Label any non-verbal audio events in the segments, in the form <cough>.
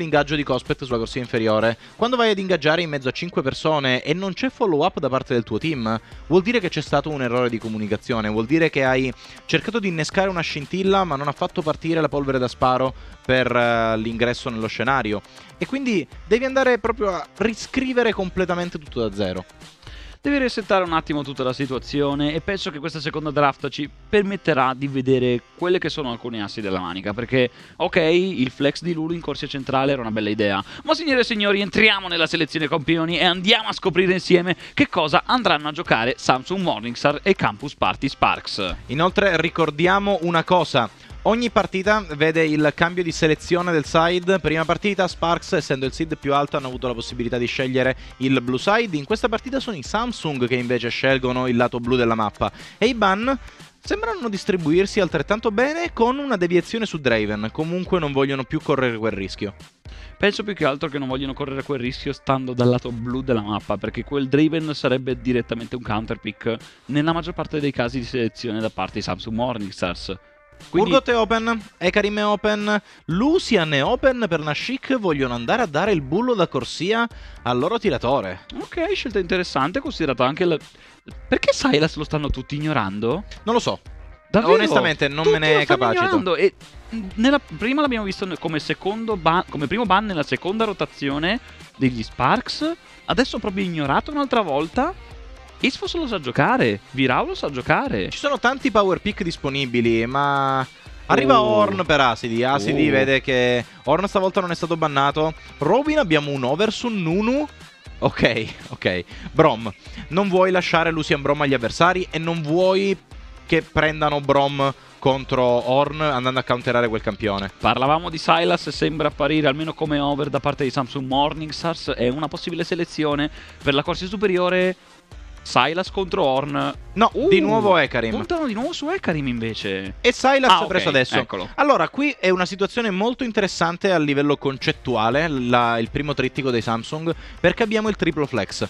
l'ingaggio di Cospet sulla corsia inferiore. Quando vai ad ingaggiare in mezzo a 5 persone e non c'è follow up da parte del tuo team, vuol dire che c'è stato un errore di comunicazione, vuol dire che hai cercato di innescare una scintilla ma non ha fatto partire la polvere da sparo per uh, l'ingresso nello scenario e quindi devi andare proprio a riscrivere completamente tutto da zero deve resettare un attimo tutta la situazione e penso che questa seconda draft ci permetterà di vedere quelle che sono alcuni assi della manica, perché ok, il flex di Lulu in corsia centrale era una bella idea, ma signore e signori entriamo nella selezione campioni e andiamo a scoprire insieme che cosa andranno a giocare Samsung Morningstar e Campus Party Sparks. Inoltre ricordiamo una cosa, Ogni partita vede il cambio di selezione del side. Prima partita Sparks, essendo il seed più alto, hanno avuto la possibilità di scegliere il blu side. In questa partita sono i Samsung che invece scelgono il lato blu della mappa. E i Ban sembrano distribuirsi altrettanto bene con una deviazione su Draven, comunque non vogliono più correre quel rischio. Penso più che altro che non vogliono correre quel rischio stando dal lato blu della mappa, perché quel Draven sarebbe direttamente un counterpick nella maggior parte dei casi di selezione da parte di Samsung Morningstars. Quindi... Urgot è open, Ekarim è open, Lucian è open per Nashik, vogliono andare a dare il bullo da corsia al loro tiratore. Ok, scelta interessante, considerato anche la... Perché Silas lo stanno tutti ignorando? Non lo so. Davvero? Onestamente non tutti me ne è capace. E nella... prima l'abbiamo visto come, ban... come primo ban nella seconda rotazione degli Sparks, adesso proprio ignorato un'altra volta. Isfos lo sa giocare, Virau lo sa giocare. Ci sono tanti power pick disponibili, ma... Arriva oh. Horn per Asidi. Asidi oh. vede che Horn stavolta non è stato bannato. Robin abbiamo un over su Nunu. Ok, ok. Brom, non vuoi lasciare Lucian Brom agli avversari e non vuoi che prendano Brom contro Horn andando a counterare quel campione. Parlavamo di Silas, sembra apparire almeno come over da parte di Samsung Morningstars, è una possibile selezione per la corsa superiore Silas contro Horn. No, uh, di nuovo Ekarim. Puntano di nuovo su Ekarim invece. E Silas ah, okay. preso adesso. Eccolo. Allora, qui è una situazione molto interessante a livello concettuale, la, il primo trittico dei Samsung, perché abbiamo il triplo flex.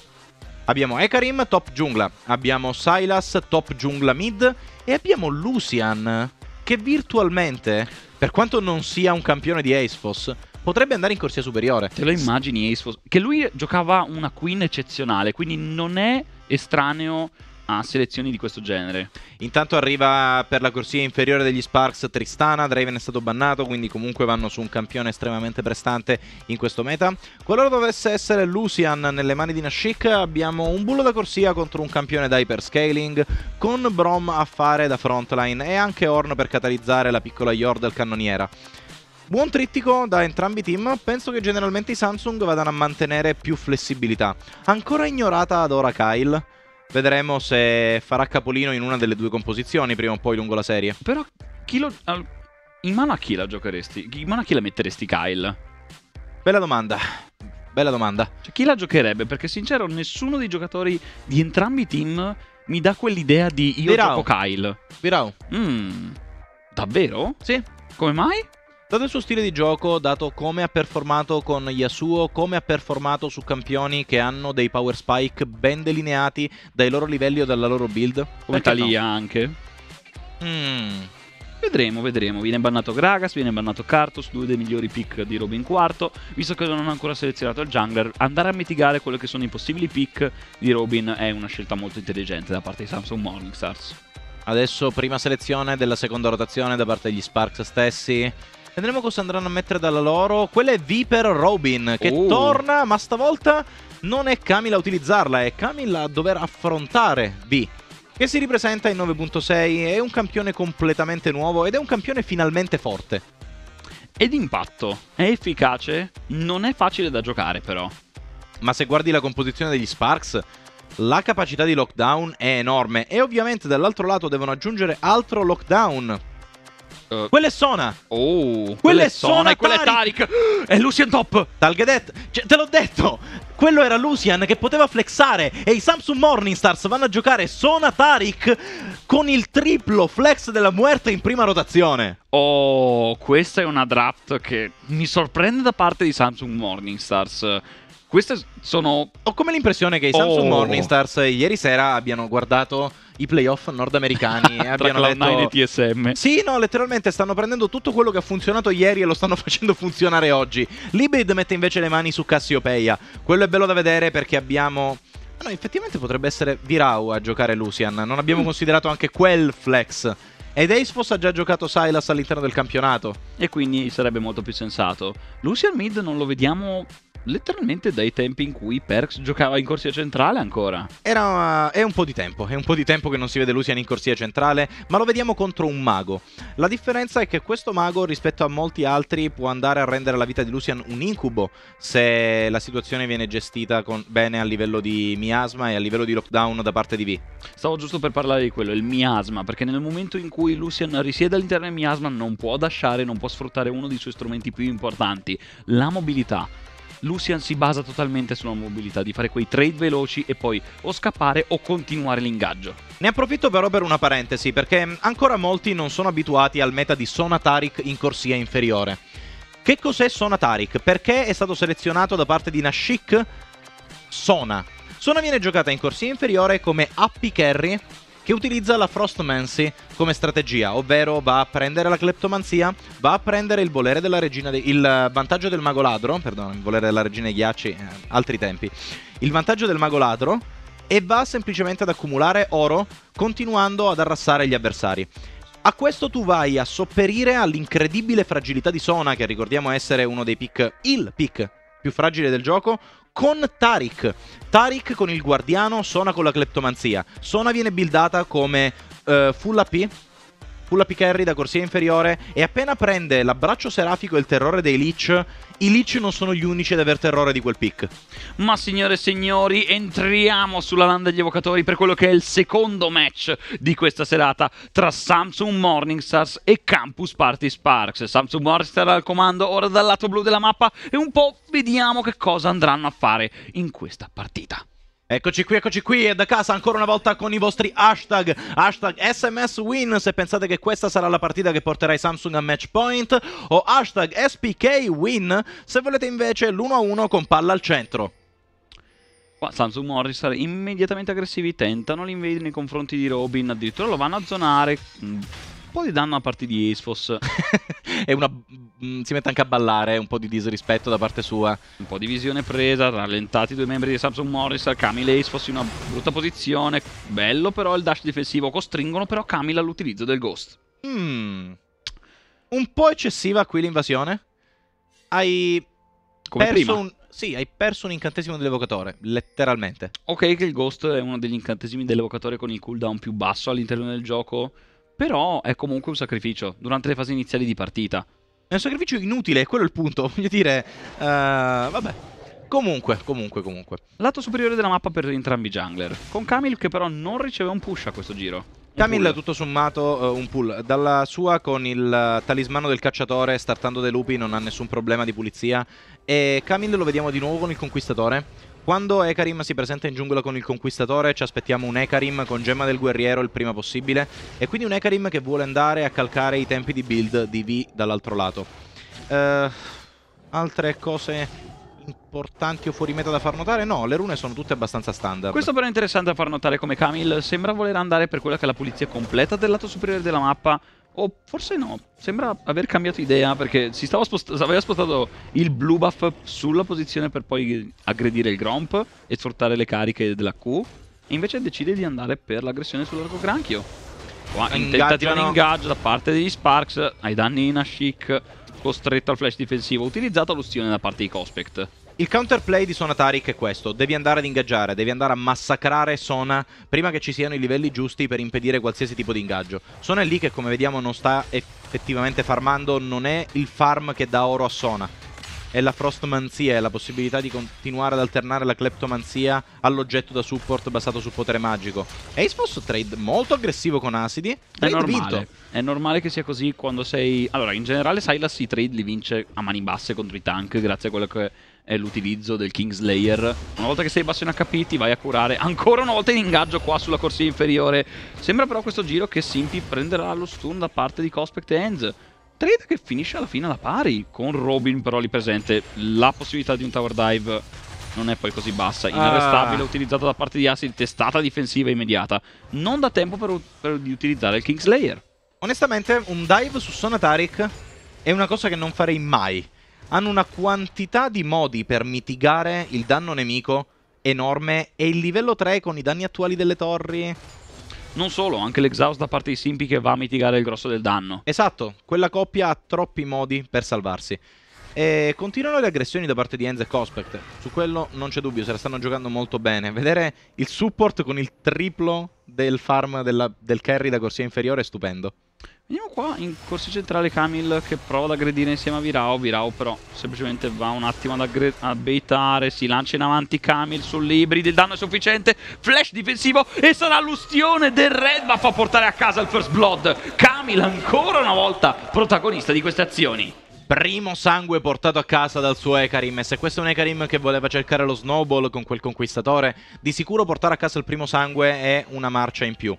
Abbiamo Ekarim, top giungla. Abbiamo Silas, top giungla mid. E abbiamo Lucian, che virtualmente, per quanto non sia un campione di Acefos, potrebbe andare in corsia superiore. Te lo immagini Acefos? Che lui giocava una queen eccezionale, quindi non è estraneo a selezioni di questo genere. Intanto arriva per la corsia inferiore degli Sparks Tristana, Draven è stato bannato, quindi comunque vanno su un campione estremamente prestante in questo meta. Qualora dovesse essere Lucian nelle mani di Nashik, abbiamo un bullo da corsia contro un campione da hyperscaling, con Brom a fare da frontline e anche Horn per catalizzare la piccola Yord del cannoniera. Buon trittico da entrambi i team, penso che generalmente i Samsung vadano a mantenere più flessibilità. Ancora ignorata ad ora Kyle. Vedremo se farà capolino in una delle due composizioni prima o poi lungo la serie. Però chi lo... In mano a chi la giocheresti? In mano a chi la metteresti Kyle? Bella domanda. Bella domanda. Cioè, chi la giocherebbe? Perché sincero, nessuno dei giocatori di entrambi i team mi dà quell'idea di io Virao. gioco Kyle. Virao. Mm, davvero? Sì. Come mai? Dato il suo stile di gioco, dato come ha performato con Yasuo, come ha performato su campioni che hanno dei power spike ben delineati dai loro livelli o dalla loro build. Come Talia no? anche. Mm. Vedremo, vedremo. Viene bannato Gragas, viene bannato Kartos, due dei migliori pick di Robin quarto. Visto che non ha ancora selezionato il jungler, andare a mitigare quello che sono i possibili pick di Robin è una scelta molto intelligente da parte di Samsung Morningstars. Adesso prima selezione della seconda rotazione da parte degli Sparks stessi. Vedremo cosa andranno a mettere dalla loro. Quella è Viper Robin che uh. torna, ma stavolta non è Camilla a utilizzarla, è Camilla a dover affrontare V. che si ripresenta in 9.6, è un campione completamente nuovo ed è un campione finalmente forte. È d'impatto, è efficace, non è facile da giocare però. Ma se guardi la composizione degli Sparks, la capacità di lockdown è enorme e ovviamente dall'altro lato devono aggiungere altro lockdown Uh, quella è Sona. Oh, quella è Sona, e quella è Tarik. È Lucian top. Talgedet, cioè, te l'ho detto. Quello era Lucian che poteva flexare e i Samsung Morningstars vanno a giocare Sona Tarik con il triplo flex della Muerte in prima rotazione. Oh, questa è una draft che mi sorprende da parte di Samsung Morningstars. Queste sono... Ho come l'impressione che i Samsung oh. Morningstars ieri sera abbiano guardato i playoff nordamericani <laughs> abbiano detto... Cloud9 e TSM. Sì, no, letteralmente stanno prendendo tutto quello che ha funzionato ieri e lo stanno <laughs> facendo funzionare oggi. Libid mette invece le mani su Cassiopeia. Quello è bello da vedere perché abbiamo... Ah, no, effettivamente potrebbe essere Virau a giocare Lucian. Non abbiamo mm. considerato anche quel flex. Ed Acefos ha già giocato Silas all'interno del campionato. E quindi sarebbe molto più sensato. Lucian Mid non lo vediamo letteralmente dai tempi in cui Perks giocava in corsia centrale ancora. Era, è un po' di tempo, è un po' di tempo che non si vede Lucian in corsia centrale, ma lo vediamo contro un mago. La differenza è che questo mago rispetto a molti altri può andare a rendere la vita di Lucian un incubo se la situazione viene gestita con, bene a livello di miasma e a livello di lockdown da parte di V. Stavo giusto per parlare di quello, il miasma, perché nel momento in cui Lucian risiede all'interno del miasma non può dasciare, non può sfruttare uno dei suoi strumenti più importanti, la mobilità Lucian si basa totalmente sulla mobilità, di fare quei trade veloci e poi o scappare o continuare l'ingaggio. Ne approfitto però per una parentesi, perché ancora molti non sono abituati al meta di Sonataric in corsia inferiore. Che cos'è Sonataric? Perché è stato selezionato da parte di Nashik Sona? Sona viene giocata in corsia inferiore come happy carry che utilizza la Frostmancy come strategia, ovvero va a prendere la cleptomanzia, va a prendere il volere della regina de- il vantaggio del mago ladro, perdono, il volere della regina dei ghiacci, eh, altri tempi. Il vantaggio del mago ladro e va semplicemente ad accumulare oro continuando ad arrassare gli avversari. A questo tu vai a sopperire all'incredibile fragilità di Sona, che ricordiamo essere uno dei pick, il pick più fragile del gioco, con Tarik. Tarik con il guardiano, suona con la cleptomanzia. Sona viene buildata come uh, full AP pulla up da corsia inferiore e appena prende l'abbraccio serafico e il terrore dei Leech, i Leech non sono gli unici ad aver terrore di quel pick. Ma signore e signori, entriamo sulla landa degli evocatori per quello che è il secondo match di questa serata tra Samsung Morningstars e Campus Party Sparks. Samsung Morningstar al comando ora dal lato blu della mappa e un po' vediamo che cosa andranno a fare in questa partita. Eccoci qui, eccoci qui e da casa ancora una volta con i vostri hashtag, hashtag SMSWin se pensate che questa sarà la partita che porterà i Samsung a match point o hashtag SPKWin se volete invece l'1-1 con palla al centro. Qua Samsung Morris immediatamente aggressivi, tentano l'invade nei confronti di Robin, addirittura lo vanno a zonare, mm po' di danno a parte di Isfos. è <laughs> una, mm, si mette anche a ballare, un po' di disrispetto da parte sua. Un po' di visione presa, rallentati due membri di Samsung Morris, Camille e Isfos in una brutta posizione. Bello però il dash difensivo, costringono però Camille all'utilizzo del Ghost. Mm. Un po' eccessiva qui l'invasione. Hai Come perso prima. un... Sì, hai perso un incantesimo dell'evocatore, letteralmente. Ok, che il Ghost è uno degli incantesimi dell'evocatore con il cooldown più basso all'interno del gioco. Però è comunque un sacrificio durante le fasi iniziali di partita. È un sacrificio inutile, quello è il punto. <laughs> Voglio dire, uh, vabbè. Comunque, comunque, comunque. Lato superiore della mappa per entrambi i jungler. Con Camille che però non riceve un push a questo giro. Camille tutto sommato uh, un pull Dalla sua con il uh, talismano del cacciatore Startando dei lupi non ha nessun problema di pulizia E Camille lo vediamo di nuovo con il conquistatore quando Ekarim si presenta in giungla con il Conquistatore ci aspettiamo un Ekarim con Gemma del Guerriero il prima possibile e quindi un Ekarim che vuole andare a calcare i tempi di build di V dall'altro lato. Uh, altre cose importanti o fuori meta da far notare? No, le rune sono tutte abbastanza standard. Questo però è interessante da far notare come Camille sembra voler andare per quella che è la pulizia completa del lato superiore della mappa o forse no, sembra aver cambiato idea perché si stava spost- aveva spostato il blue buff sulla posizione per poi aggredire il Gromp e sfruttare le cariche della Q. E invece decide di andare per l'aggressione sull'arco granchio. Qua in tentativa di ingaggio da parte degli Sparks, ai danni di Nashik, costretto al flash difensivo, utilizzato l'ustione da parte di Cospect. Il counterplay di Sona Tarik è questo, devi andare ad ingaggiare, devi andare a massacrare Sona prima che ci siano i livelli giusti per impedire qualsiasi tipo di ingaggio. Sona è lì che come vediamo non sta effettivamente farmando, non è il farm che dà oro a Sona. È la frostmanzia, è la possibilità di continuare ad alternare la kleptomanzia all'oggetto da support basato su potere magico. Ace Foss trade molto aggressivo con Asidi. Trade è normale. Vinto. È normale che sia così quando sei... Allora, in generale Silas i trade li vince a mani basse contro i tank grazie a quello che è l'utilizzo del Kingslayer. Una volta che sei basso in HP ti vai a curare ancora una volta in ingaggio qua sulla corsia inferiore. Sembra però questo giro che Simpi prenderà lo stun da parte di Cospect Ends. Trade che finisce alla fine alla pari, con Robin però lì presente. La possibilità di un tower dive non è poi così bassa. Ah. Inarrestabile, ah. utilizzato da parte di Acid, testata difensiva immediata. Non dà tempo per, per utilizzare il Kingslayer. Onestamente, un dive su Sonataric è una cosa che non farei mai hanno una quantità di modi per mitigare il danno nemico enorme e il livello 3 con i danni attuali delle torri non solo, anche l'exhaust da parte di Simpi che va a mitigare il grosso del danno. Esatto, quella coppia ha troppi modi per salvarsi. E continuano le aggressioni da parte di Enz e Cospect, su quello non c'è dubbio, se la stanno giocando molto bene. Vedere il support con il triplo del farm della, del carry da corsia inferiore è stupendo. Vediamo qua in corso centrale Kamil che prova ad aggredire insieme a Virao. Virao però semplicemente va un attimo ad abbeitare. Si lancia in avanti Kamil sull'Ibride. Il danno è sufficiente. Flash difensivo e sarà l'ustione del Red. Ma fa portare a casa il first blood. Kamil ancora una volta protagonista di queste azioni primo sangue portato a casa dal suo Ekarim e se questo è un Ekarim che voleva cercare lo snowball con quel conquistatore, di sicuro portare a casa il primo sangue è una marcia in più.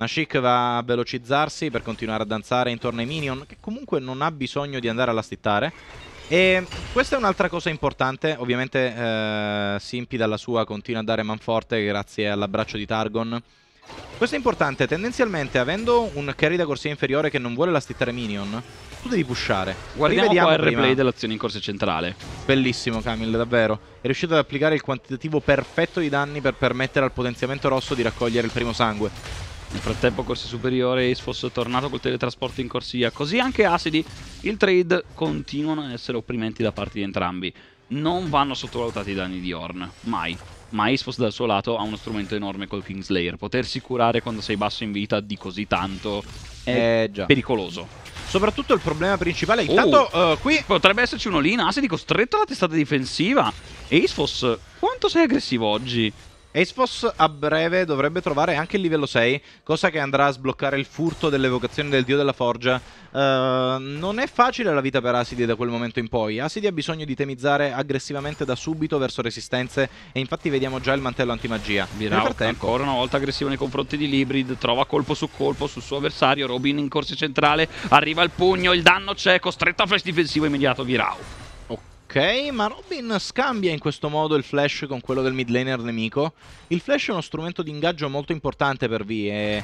Nashik va a velocizzarsi per continuare a danzare intorno ai minion, che comunque non ha bisogno di andare alla stittare. E questa è un'altra cosa importante, ovviamente eh, Simpi dalla sua continua a dare manforte grazie all'abbraccio di Targon. Questo è importante, tendenzialmente avendo un carry da corsia inferiore che non vuole lastittare minion, tu devi pushare. Guardiamo qua il replay dell'azione in corsia centrale. Bellissimo Camille, davvero. È riuscito ad applicare il quantitativo perfetto di danni per permettere al potenziamento rosso di raccogliere il primo sangue. Nel frattempo corsi superiori Ace fosse tornato col teletrasporto in corsia, così anche Asidi. Il trade continuano ad essere opprimenti da parte di entrambi. Non vanno sottovalutati i danni di Horn, mai. Ma Ace dal suo lato ha uno strumento enorme col Kingslayer. Potersi curare quando sei basso in vita di così tanto è eh, pericoloso. Soprattutto il problema principale, intanto oh, uh, qui... Potrebbe esserci un all-in, Asidi costretto alla testata difensiva. Acefos, quanto sei aggressivo oggi? Aesfos a breve dovrebbe trovare anche il livello 6, cosa che andrà a sbloccare il furto dell'evocazione del dio della forgia. Uh, non è facile la vita per Asidi da quel momento in poi. Asidi ha bisogno di temizzare aggressivamente da subito verso resistenze e infatti vediamo già il mantello antimagia. Birauk ancora una volta aggressivo nei confronti di Librid, trova colpo su colpo sul suo avversario, Robin in corsa centrale, arriva il pugno, il danno c'è, costretto a flash difensivo immediato Virau. Ok, ma Robin scambia in questo modo il flash con quello del mid laner nemico. Il flash è uno strumento di ingaggio molto importante per V e... Eh.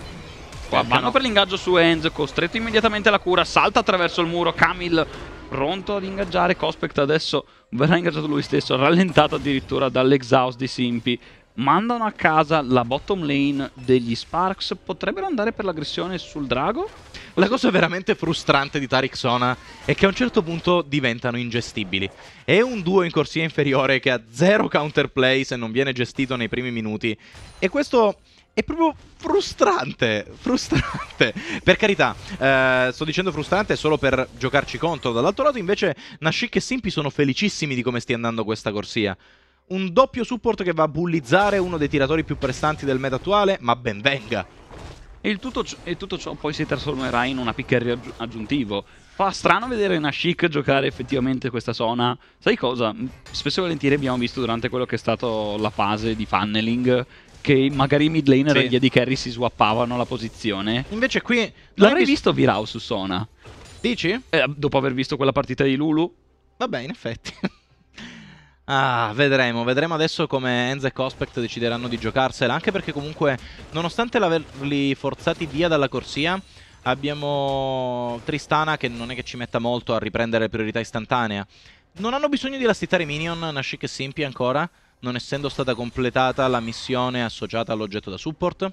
Qua vanno no. per l'ingaggio su Enzo, costretto immediatamente alla cura, salta attraverso il muro, Camille pronto ad ingaggiare, Cospect adesso verrà ingaggiato lui stesso, rallentato addirittura dall'exhaust di Simpi mandano a casa la bottom lane degli Sparks, potrebbero andare per l'aggressione sul drago? La cosa veramente frustrante di Tarik Sona è che a un certo punto diventano ingestibili. È un duo in corsia inferiore che ha zero counterplay se non viene gestito nei primi minuti e questo è proprio frustrante, frustrante. Per carità, eh, sto dicendo frustrante solo per giocarci contro. Dall'altro lato invece Nashik e Simpi sono felicissimi di come stia andando questa corsia un doppio support che va a bullizzare uno dei tiratori più prestanti del meta attuale, ma ben venga. E tutto, e tutto ciò poi si trasformerà in una piccheria aggiuntivo. Fa strano vedere una Nashik giocare effettivamente questa zona. Sai cosa? Spesso e volentieri abbiamo visto durante quello che è stato la fase di funneling che magari i mid laner sì. e gli AD carry si swappavano la posizione. Invece qui... L'avrei visto, visto Virau su Sona. Dici? Eh, dopo aver visto quella partita di Lulu. Vabbè, in effetti. Ah, vedremo, vedremo adesso come Enza e Cospect decideranno di giocarsela, anche perché comunque, nonostante l'averli forzati via dalla corsia, abbiamo Tristana che non è che ci metta molto a riprendere priorità istantanea. Non hanno bisogno di i minion, Nashik e Simpi ancora, non essendo stata completata la missione associata all'oggetto da support.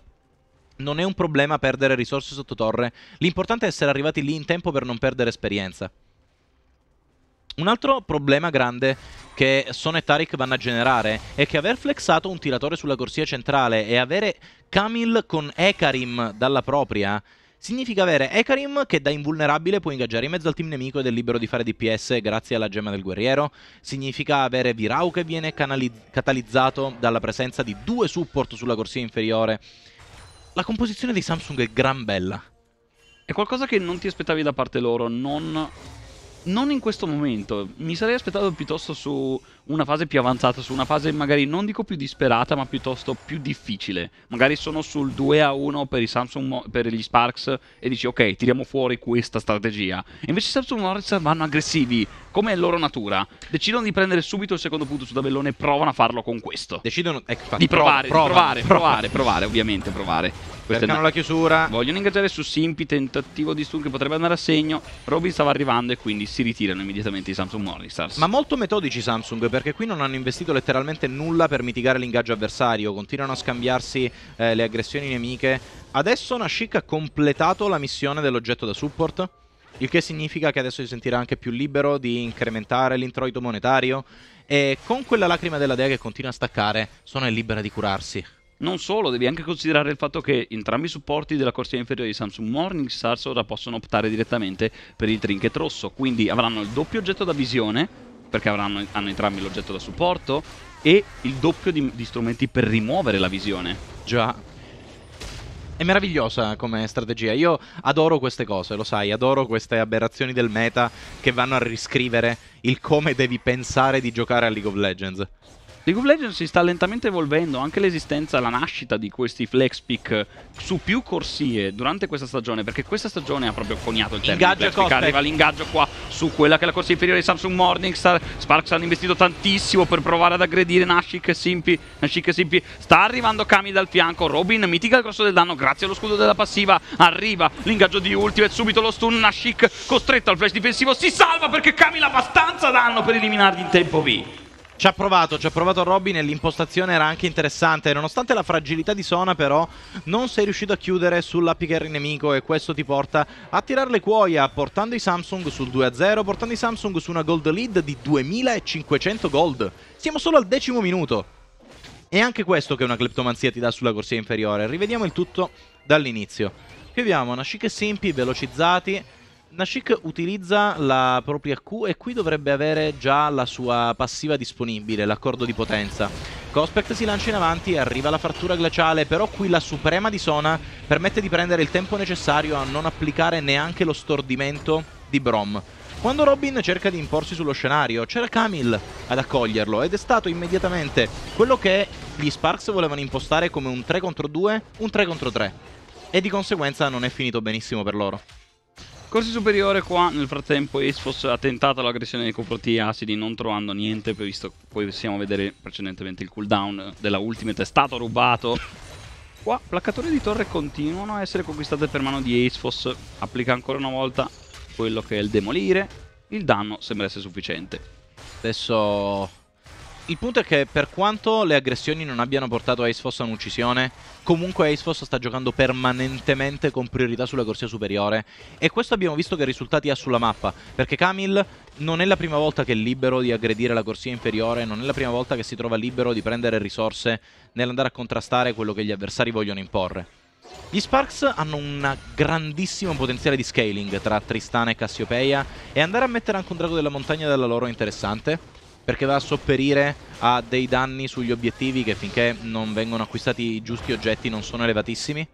Non è un problema perdere risorse sotto torre, l'importante è essere arrivati lì in tempo per non perdere esperienza. Un altro problema grande che Son e Tariq vanno a generare è che aver flexato un tiratore sulla corsia centrale e avere Kamil con Ekarim dalla propria significa avere Ekarim che da invulnerabile può ingaggiare in mezzo al team nemico ed è libero di fare DPS grazie alla gemma del guerriero, significa avere Virau che viene catalizzato dalla presenza di due support sulla corsia inferiore. La composizione di Samsung è gran bella. È qualcosa che non ti aspettavi da parte loro, non non in questo momento. Mi sarei aspettato piuttosto su una fase più avanzata, su una fase magari non dico più disperata, ma piuttosto più difficile. Magari sono sul 2 a 1 per, Samsung, per gli Sparks e dici ok, tiriamo fuori questa strategia. E invece i Samsung Morris vanno aggressivi, come è loro natura. Decidono di prendere subito il secondo punto su tabellone e provano a farlo con questo. Decidono ecco, di provare, prova, di provare, prova. provare, provare, provare, ovviamente provare. Cercano è... la chiusura. Vogliono ingaggiare su Simpi, tentativo di stun che potrebbe andare a segno. Robin stava arrivando e quindi si ritirano immediatamente i Samsung Morningstars. Ma molto metodici Samsung perché qui non hanno investito letteralmente nulla per mitigare l'ingaggio avversario. Continuano a scambiarsi eh, le aggressioni nemiche. Adesso Nashik ha completato la missione dell'oggetto da support. Il che significa che adesso si sentirà anche più libero di incrementare l'introito monetario. E con quella lacrima della Dea che continua a staccare, sono libera di curarsi. Non solo, devi anche considerare il fatto che entrambi i supporti della corsia inferiore di Samsung Morningstar ora possono optare direttamente per il trinket rosso, quindi avranno il doppio oggetto da visione, perché avranno, hanno entrambi l'oggetto da supporto, e il doppio di, di strumenti per rimuovere la visione. Già, è meravigliosa come strategia. Io adoro queste cose, lo sai, adoro queste aberrazioni del meta che vanno a riscrivere il come devi pensare di giocare a League of Legends. League of Legends si sta lentamente evolvendo, anche l'esistenza, la nascita di questi flex pick su più corsie durante questa stagione, perché questa stagione ha proprio coniato il termine ingaggio flex arriva l'ingaggio qua su quella che è la corsia inferiore di Samsung Morningstar, Sparks hanno investito tantissimo per provare ad aggredire Nashik e Simpi, Nashik e Simpi sta arrivando Kami dal fianco, Robin mitiga il grosso del danno grazie allo scudo della passiva, arriva l'ingaggio di Ultimate, subito lo stun, Nashik costretto al flash difensivo, si salva perché Kami l'ha abbastanza danno per eliminarli in tempo V. Ci ha provato, ci ha provato Robin e l'impostazione era anche interessante. Nonostante la fragilità di Sona però non sei riuscito a chiudere sulla picker nemico e questo ti porta a tirare le cuoia portando i Samsung sul 2-0, portando i Samsung su una gold lead di 2500 gold. Siamo solo al decimo minuto. E anche questo che una cleptomanzia ti dà sulla corsia inferiore. Rivediamo il tutto dall'inizio. Qui abbiamo una chic e simpi velocizzati Nashik utilizza la propria Q e qui dovrebbe avere già la sua passiva disponibile, l'accordo di potenza. Cospect si lancia in avanti, arriva la frattura glaciale, però qui la suprema di Sona permette di prendere il tempo necessario a non applicare neanche lo stordimento di Brom. Quando Robin cerca di imporsi sullo scenario, c'era Camille ad accoglierlo ed è stato immediatamente quello che gli Sparks volevano impostare come un 3 contro 2, un 3 contro 3. E di conseguenza non è finito benissimo per loro. Corsi superiore qua, nel frattempo Esfos ha tentato l'aggressione nei confronti di Asidi non trovando niente, visto poi possiamo vedere precedentemente il cooldown della ultimate è stato rubato. Qua placcatori di torre continuano a essere conquistate per mano di Esfos, applica ancora una volta quello che è il demolire, il danno sembra essere sufficiente. Adesso il punto è che per quanto le aggressioni non abbiano portato Acefoss a un'uccisione, comunque Acefoss sta giocando permanentemente con priorità sulla corsia superiore. E questo abbiamo visto che risultati ha sulla mappa, perché Camille non è la prima volta che è libero di aggredire la corsia inferiore, non è la prima volta che si trova libero di prendere risorse nell'andare a contrastare quello che gli avversari vogliono imporre. Gli Sparks hanno un grandissimo potenziale di scaling tra Tristana e Cassiopeia e andare a mettere anche un drago della montagna dalla loro è interessante perché va a sopperire a dei danni sugli obiettivi che finché non vengono acquistati i giusti oggetti non sono elevatissimi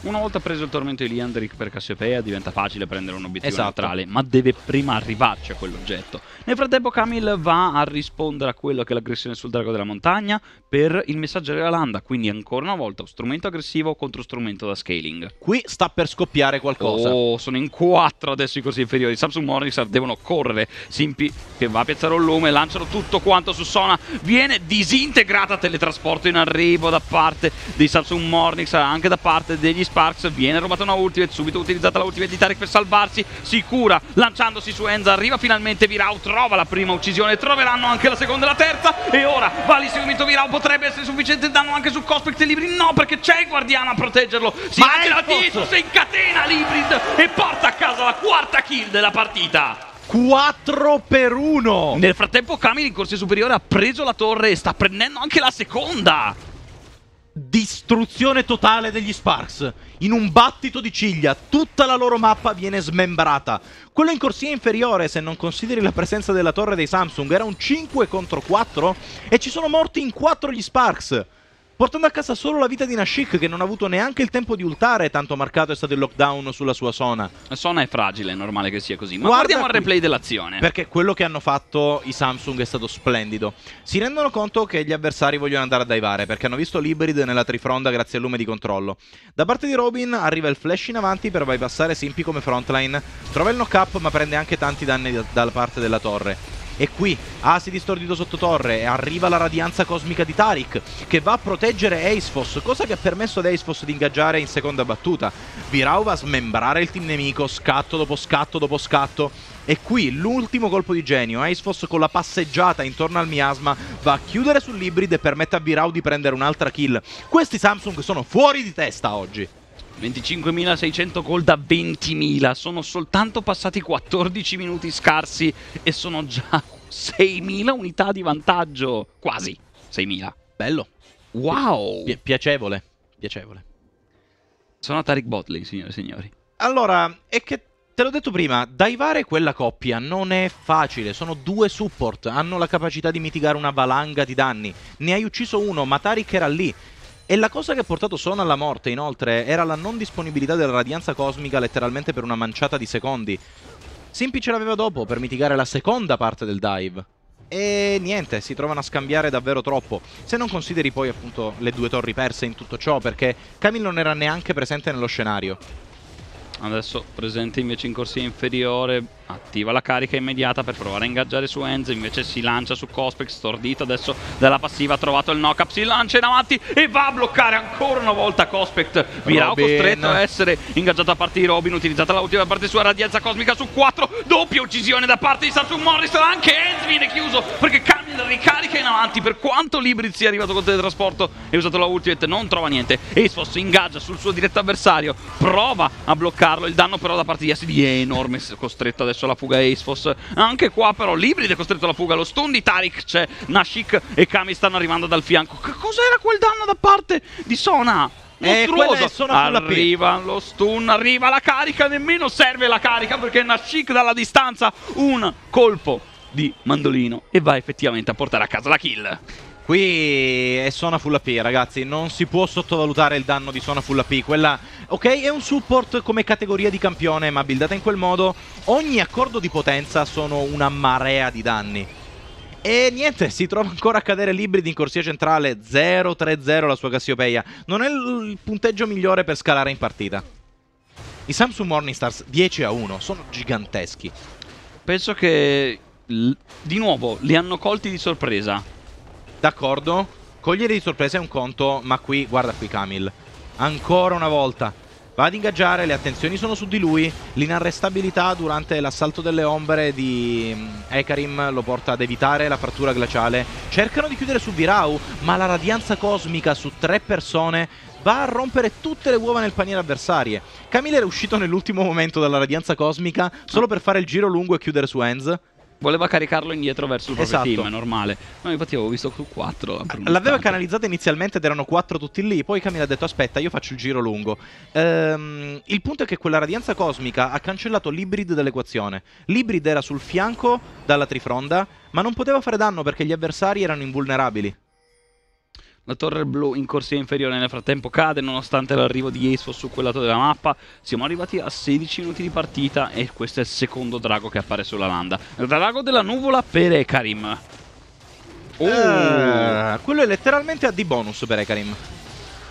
una volta preso il tormento di Liandric per Cassiopeia diventa facile prendere un obiettivo esatto. neutrale, ma deve prima arrivarci a quell'oggetto. Nel frattempo Camille va a rispondere a quello che è l'aggressione sul drago della montagna per il messaggero Landa, quindi ancora una volta strumento aggressivo contro strumento da scaling. Qui sta per scoppiare qualcosa. Oh, sono in quattro adesso i corsi inferiori. Samsung Morningstar devono correre. Simpi che va a piazzare un lume, lanciano tutto quanto su Sona. Viene disintegrata teletrasporto in arrivo da parte dei Samsung Morningstar, anche da parte degli Spagna Sparks, viene rubata una ultimate, subito utilizzata la ultimate di Tarek per salvarsi, sicura, lanciandosi su Enza, arriva finalmente Virau, trova la prima uccisione, troveranno anche la seconda e la terza e ora va l'inseguimento Virau, potrebbe essere sufficiente il danno anche su Cospect e Librid, no perché c'è il guardiano a proteggerlo, si gira dietro, si incatena Librid e porta a casa la quarta kill della partita. 4 per 1 Nel frattempo Kamil in corsia superiore ha preso la torre e sta prendendo anche la seconda distruzione totale degli Sparks. In un battito di ciglia, tutta la loro mappa viene smembrata. Quello in corsia inferiore, se non consideri la presenza della torre dei Samsung, era un 5 contro 4 e ci sono morti in 4 gli Sparks portando a casa solo la vita di Nashik che non ha avuto neanche il tempo di ultare, tanto marcato è stato il lockdown sulla sua Sona La zona è fragile, è normale che sia così, ma Guarda guardiamo qui, il replay dell'azione. Perché quello che hanno fatto i Samsung è stato splendido. Si rendono conto che gli avversari vogliono andare a daivare, perché hanno visto Librid nella trifronda grazie al lume di controllo. Da parte di Robin arriva il flash in avanti per bypassare Simpi come frontline, trova il knock up ma prende anche tanti danni da, da parte della torre. E qui Asi distordito sotto torre. Arriva la radianza cosmica di Tarik che va a proteggere Aisfos, Cosa che ha permesso ad Aisfos di ingaggiare in seconda battuta. Virau va a smembrare il team nemico. Scatto dopo scatto dopo scatto. E qui l'ultimo colpo di genio. Aisfos con la passeggiata intorno al miasma va a chiudere sull'ibrid e permette a Virau di prendere un'altra kill. Questi Samsung sono fuori di testa oggi. 25.600 gol da 20.000, sono soltanto passati 14 minuti scarsi e sono già 6.000 unità di vantaggio, quasi 6.000, bello, wow! Pi piacevole, piacevole. Sono Tarik Botley, signore e signori. Allora, è che te l'ho detto prima, daivare quella coppia non è facile, sono due support, hanno la capacità di mitigare una valanga di danni. Ne hai ucciso uno, ma Tarik era lì, e la cosa che ha portato Sona alla morte, inoltre, era la non disponibilità della radianza cosmica letteralmente per una manciata di secondi. Simpi ce l'aveva dopo per mitigare la seconda parte del dive. E niente, si trovano a scambiare davvero troppo. Se non consideri poi appunto le due torri perse in tutto ciò, perché Camille non era neanche presente nello scenario. Adesso presente invece in corsia inferiore, attiva la carica immediata per provare a ingaggiare su Enzo, invece si lancia su Cospex, stordito adesso dalla passiva, ha trovato il knock-up, si lancia in avanti e va a bloccare ancora una volta Cospect. Virao costretto a essere ingaggiato a parte di Robin, utilizzata l'ultima parte sua radianza cosmica su 4, doppia uccisione da parte di Samsung Morris, anche Enzo viene chiuso perché ricarica in avanti per quanto Libri sia arrivato col teletrasporto e usato la ultimate non trova niente Esfos ingaggia sul suo diretto avversario prova a bloccarlo il danno però da parte di Acidi è enorme costretto adesso alla fuga Esfos anche qua però Librid è costretto alla fuga lo stun di Tarik c'è Nashik e Kami stanno arrivando dal fianco che cos'era quel danno da parte di Sona? Eh, mostruoso. Eh, arriva lo stun, arriva la carica, nemmeno serve la carica perché Nashik dalla distanza un colpo di mandolino e va effettivamente a portare a casa la kill. Qui è suona Full AP ragazzi, non si può sottovalutare il danno di suona Full AP, quella ok è un support come categoria di campione ma buildata in quel modo, ogni accordo di potenza sono una marea di danni. E niente, si trova ancora a cadere l'ibrido in corsia centrale, 0-3-0 la sua Cassiopeia, non è il punteggio migliore per scalare in partita. I Samsung Morningstars 10-1 sono giganteschi. Penso che di nuovo, li hanno colti di sorpresa. D'accordo. Cogliere di sorpresa è un conto, ma qui, guarda qui Camil. Ancora una volta. Va ad ingaggiare, le attenzioni sono su di lui. L'inarrestabilità durante l'assalto delle ombre di mm, Ekarim lo porta ad evitare la frattura glaciale. Cercano di chiudere su Virau, ma la radianza cosmica su tre persone va a rompere tutte le uova nel paniere avversarie. Camille era uscito nell'ultimo momento dalla radianza cosmica solo per fare il giro lungo e chiudere su Enz. Voleva caricarlo indietro verso il proprio esatto. team, è normale. No, infatti avevo visto su 4. L'aveva canalizzata inizialmente ed erano 4 tutti lì, poi Camilla ha detto aspetta, io faccio il giro lungo. Ehm, il punto è che quella radianza cosmica ha cancellato l'Hybrid dall'equazione. L'Hybrid era sul fianco dalla trifronda, ma non poteva fare danno perché gli avversari erano invulnerabili. La torre blu in corsia inferiore nel frattempo cade nonostante l'arrivo di Ace su quel lato della mappa. Siamo arrivati a 16 minuti di partita e questo è il secondo drago che appare sulla landa. Il drago della nuvola per Ekarim. Oh. Uh, quello è letteralmente a di bonus per Ekarim.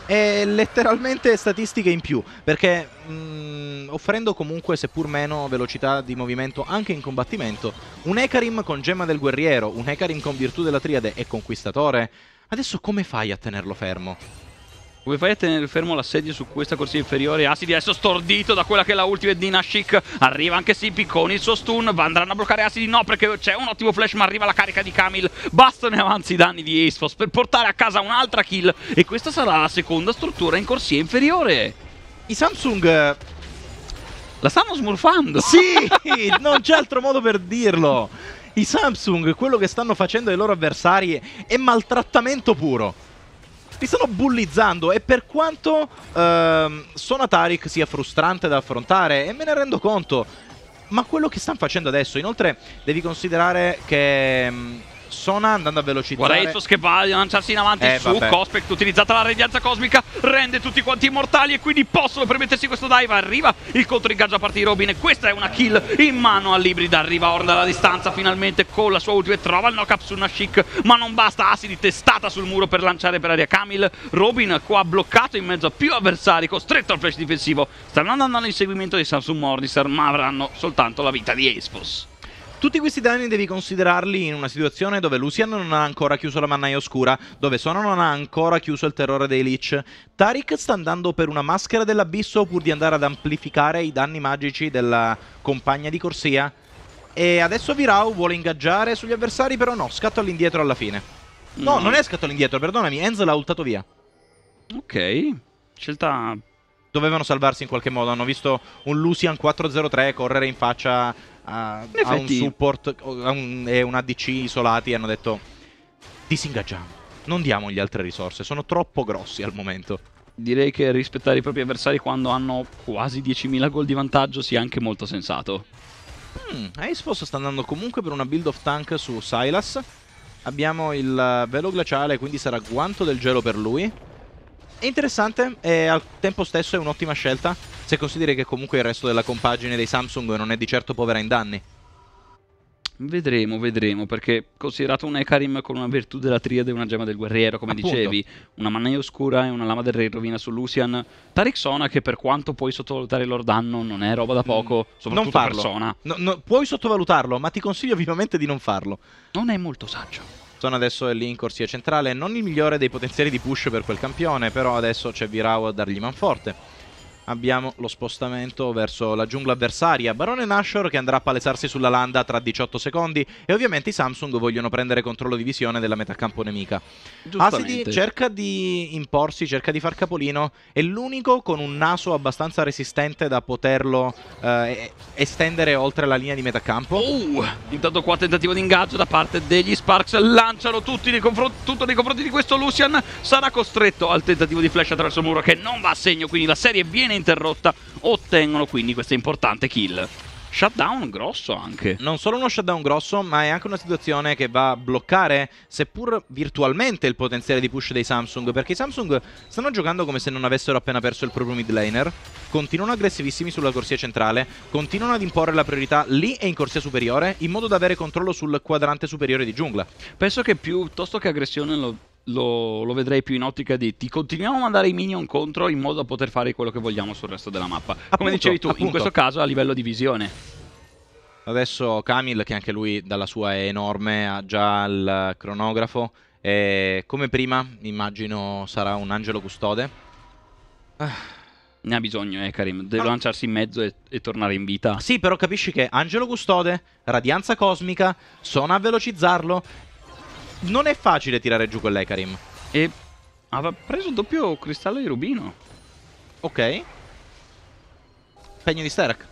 È letteralmente statistiche in più perché mh, mm, offrendo comunque seppur meno velocità di movimento anche in combattimento un Ekarim con Gemma del Guerriero, un Ekarim con Virtù della Triade e Conquistatore Adesso come fai a tenerlo fermo? Come fai a tenere fermo l'assedio su questa corsia inferiore? Asidi ah, adesso stordito da quella che è la ultimate di Nashik. Arriva anche Sipi con il suo stun. Andranno a bloccare Asidi? No, perché c'è un ottimo flash, ma arriva la carica di Camille. Bastano avanzi i danni di Aceforce per portare a casa un'altra kill. E questa sarà la seconda struttura in corsia inferiore. I Samsung... Eh, la stanno smurfando! Sì! <laughs> non c'è altro modo per dirlo! i Samsung, quello che stanno facendo ai loro avversari è maltrattamento puro. Li stanno bullizzando e per quanto ehm, Sona sia frustrante da affrontare, e me ne rendo conto, ma quello che stanno facendo adesso, inoltre devi considerare che... Mh, ehm, Sona andando a velocizzare Guarezos che va a lanciarsi in avanti eh, su vabbè. Cospect utilizzata la radianza cosmica rende tutti quanti immortali e quindi possono permettersi questo dive arriva il contro ingaggio a parte di Robin e questa è una kill in mano all'ibrida arriva Orda dalla distanza finalmente con la sua ultima e trova il knock up su Nashik ma non basta di testata sul muro per lanciare per aria Camille Robin qua bloccato in mezzo a più avversari costretto al flash difensivo stanno andando all'inseguimento di Samsung Mordisar ma avranno soltanto la vita di Espos tutti questi danni devi considerarli in una situazione dove Lucian non ha ancora chiuso la mannaia oscura, dove Sono non ha ancora chiuso il terrore dei Lich. Tarik sta andando per una maschera dell'abisso pur di andare ad amplificare i danni magici della compagna di corsia. E adesso Virau vuole ingaggiare sugli avversari, però no, scatto all'indietro alla fine. No, no. Mm. non è scatto all'indietro, perdonami, Enzo l'ha ultato via. Ok, scelta... Dovevano salvarsi in qualche modo, hanno visto un Lucian 403 correre in faccia a, a un support, a un, e un ADC isolati hanno detto disingaggiamo, non diamogli altre risorse, sono troppo grossi al momento. Direi che rispettare i propri avversari quando hanno quasi 10.000 gol di vantaggio sia anche molto sensato. Hmm, Icefos sta andando comunque per una build of tank su Silas. Abbiamo il velo glaciale, quindi sarà guanto del gelo per lui è interessante e al tempo stesso è un'ottima scelta se consideri che comunque il resto della compagine dei Samsung non è di certo povera in danni. Vedremo, vedremo, perché considerato un Ekarim con una virtù della triade e una gemma del guerriero, come Appunto. dicevi, una mannaia oscura e una lama del re rovina su Lucian, Tarik Sona che per quanto puoi sottovalutare il loro danno non è roba da mm, poco, soprattutto non farlo. per Sona. No, no, puoi sottovalutarlo, ma ti consiglio vivamente di non farlo. Non è molto saggio. Zona adesso è lì in corsia centrale, non il migliore dei potenziali di push per quel campione, però adesso c'è Virao a dargli manforte abbiamo lo spostamento verso la giungla avversaria. Barone Nashor che andrà a palesarsi sulla landa tra 18 secondi e ovviamente i Samsung vogliono prendere controllo di visione della metà campo nemica. Asidi cerca di imporsi, cerca di far capolino, è l'unico con un naso abbastanza resistente da poterlo eh, estendere oltre la linea di metà campo. Oh, intanto qua tentativo di ingaggio da parte degli Sparks, lanciano tutti nei tutto nei confronti di questo Lucian, sarà costretto al tentativo di flash attraverso il muro che non va a segno, quindi la serie viene interrotta ottengono quindi questa importante kill. Shutdown grosso anche. Non solo uno shutdown grosso, ma è anche una situazione che va a bloccare, seppur virtualmente, il potenziale di push dei Samsung. Perché i Samsung stanno giocando come se non avessero appena perso il proprio mid laner. Continuano aggressivissimi sulla corsia centrale. Continuano ad imporre la priorità lì e in corsia superiore, in modo da avere controllo sul quadrante superiore di giungla. Penso che piuttosto che aggressione lo lo, lo, vedrei più in ottica di ti continuiamo a mandare i minion contro in modo da poter fare quello che vogliamo sul resto della mappa. Appunto, Come dicevi tu, appunto. in questo caso a livello di visione. Adesso Camille, che anche lui dalla sua è enorme, ha già il cronografo. E come prima, immagino sarà un angelo custode. Ne ha bisogno, eh, Karim. Deve ah. lanciarsi in mezzo e, e, tornare in vita. Sì, però capisci che Angelo Custode, Radianza Cosmica, sono a velocizzarlo non è facile tirare giù quell'Ekarim. E aveva preso doppio cristallo di rubino. Ok. Pegno di Sterak.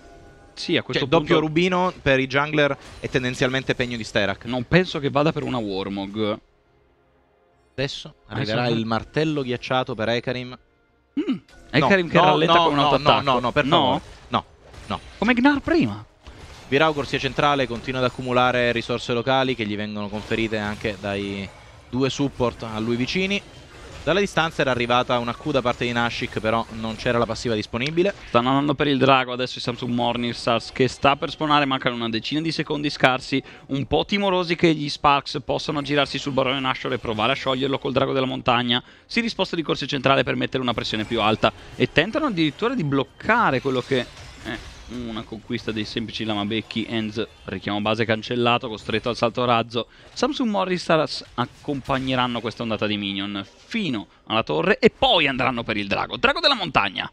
Sì, a questo cioè, punto... doppio rubino per i jungler è tendenzialmente pegno di Sterak. Non penso che vada per una Warmog. Adesso arriverà Adesso... il martello ghiacciato per Ekarim. Mm. Ekarim no, che no, rallenta no, con un no, no, no, no, per no? No, no. Come Gnar prima. Virau, corsia centrale, continua ad accumulare risorse locali che gli vengono conferite anche dai due support a lui vicini. Dalla distanza era arrivata una Q da parte di Nashik, però non c'era la passiva disponibile. Stanno andando per il drago adesso i Samsung Morningstars che sta per spawnare, mancano una decina di secondi scarsi, un po' timorosi che gli Sparks possano girarsi sul barone Nashor e provare a scioglierlo col drago della montagna. Si risposta di corsia centrale per mettere una pressione più alta e tentano addirittura di bloccare quello che... Eh una conquista dei semplici lamabecchi. Enz, richiamo base cancellato, costretto al salto razzo. Samsung Morris accompagneranno questa ondata di minion fino alla torre e poi andranno per il drago. Drago della montagna!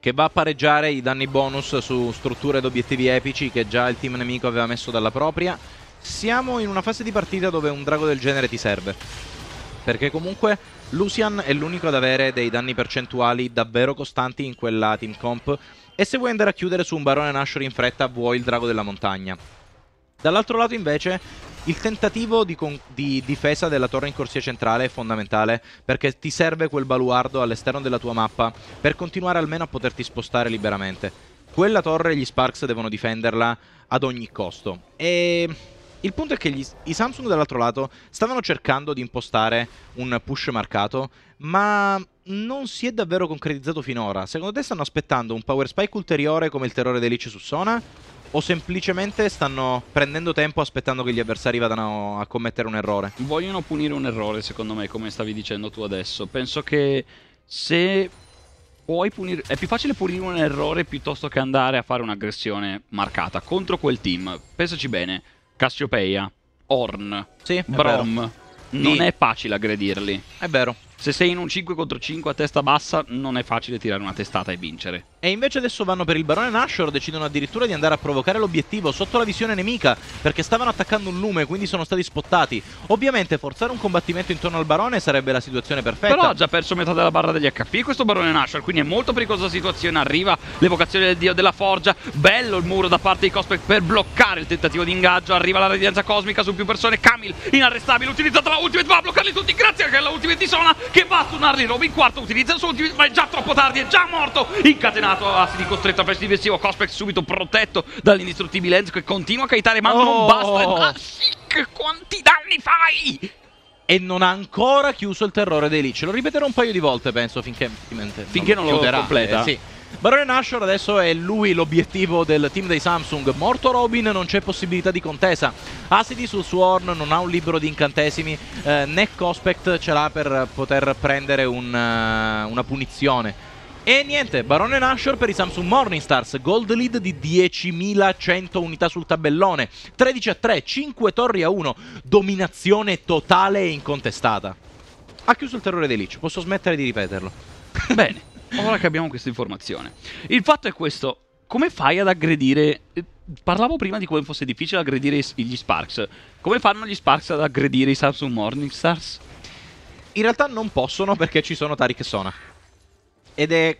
Che va a pareggiare i danni bonus su strutture ed obiettivi epici che già il team nemico aveva messo dalla propria. Siamo in una fase di partita dove un drago del genere ti serve. Perché comunque Lucian è l'unico ad avere dei danni percentuali davvero costanti in quella team comp e se vuoi andare a chiudere su un barone Nashor in fretta vuoi il drago della montagna. Dall'altro lato invece il tentativo di, di, difesa della torre in corsia centrale è fondamentale perché ti serve quel baluardo all'esterno della tua mappa per continuare almeno a poterti spostare liberamente. Quella torre gli Sparks devono difenderla ad ogni costo. E il punto è che gli, i Samsung dall'altro lato stavano cercando di impostare un push marcato, ma non si è davvero concretizzato finora. Secondo te stanno aspettando un power spike ulteriore come il terrore delice su Sona? O semplicemente stanno prendendo tempo aspettando che gli avversari vadano a commettere un errore? Vogliono punire un errore, secondo me, come stavi dicendo tu adesso. Penso che se puoi punire... È più facile punire un errore piuttosto che andare a fare un'aggressione marcata contro quel team. Pensaci bene. Cassiopeia, Horn, sì, Brom. È non è facile aggredirli. È vero. Se sei in un 5 contro 5 a testa bassa non è facile tirare una testata e vincere. E invece adesso vanno per il barone Nashor, decidono addirittura di andare a provocare l'obiettivo sotto la visione nemica, perché stavano attaccando un lume, quindi sono stati spottati. Ovviamente forzare un combattimento intorno al barone sarebbe la situazione perfetta. Però ha già perso metà della barra degli HP questo barone Nashor, quindi è molto pericolosa la situazione. Arriva l'evocazione del dio della forgia, bello il muro da parte di Cospect per bloccare il tentativo di ingaggio, arriva la radianza cosmica su più persone, Camille inarrestabile, utilizzata la ultimate, va a bloccarli tutti, grazie anche alla ultimate di Sona, che va a tornare in in quarto, utilizza il suo ultimo, ma è già troppo tardi, è già morto, incatenato a Sidi costretto a prestito difensivo, Kospek subito protetto dall'indistruttibile Enzo che continua a caitare, ma oh. non basta. Ah, quanti danni fai? E non ha ancora chiuso il terrore dei lì ce Lo ripeterò un paio di volte, penso, finché, finché non, lo, lo completa. Eh, sì. Barone Nashor adesso è lui l'obiettivo del team dei Samsung. Morto Robin non c'è possibilità di contesa. Asidi sul Sworn non ha un libro di incantesimi eh, né Cospect ce l'ha per poter prendere un, uh, una punizione. E niente, Barone Nashor per i Samsung Morningstars, gold lead di 10.100 unità sul tabellone, 13 a 3, 5 torri a 1, dominazione totale e incontestata. Ha chiuso il terrore dei Lich, posso smettere di ripeterlo. Bene. <laughs> Ora che abbiamo questa informazione. Il fatto è questo. Come fai ad aggredire... Eh, parlavo prima di come fosse difficile aggredire gli Sparks. Come fanno gli Sparks ad aggredire i Samsung Morningstars? In realtà non possono perché ci sono Tariq e Sona. Ed è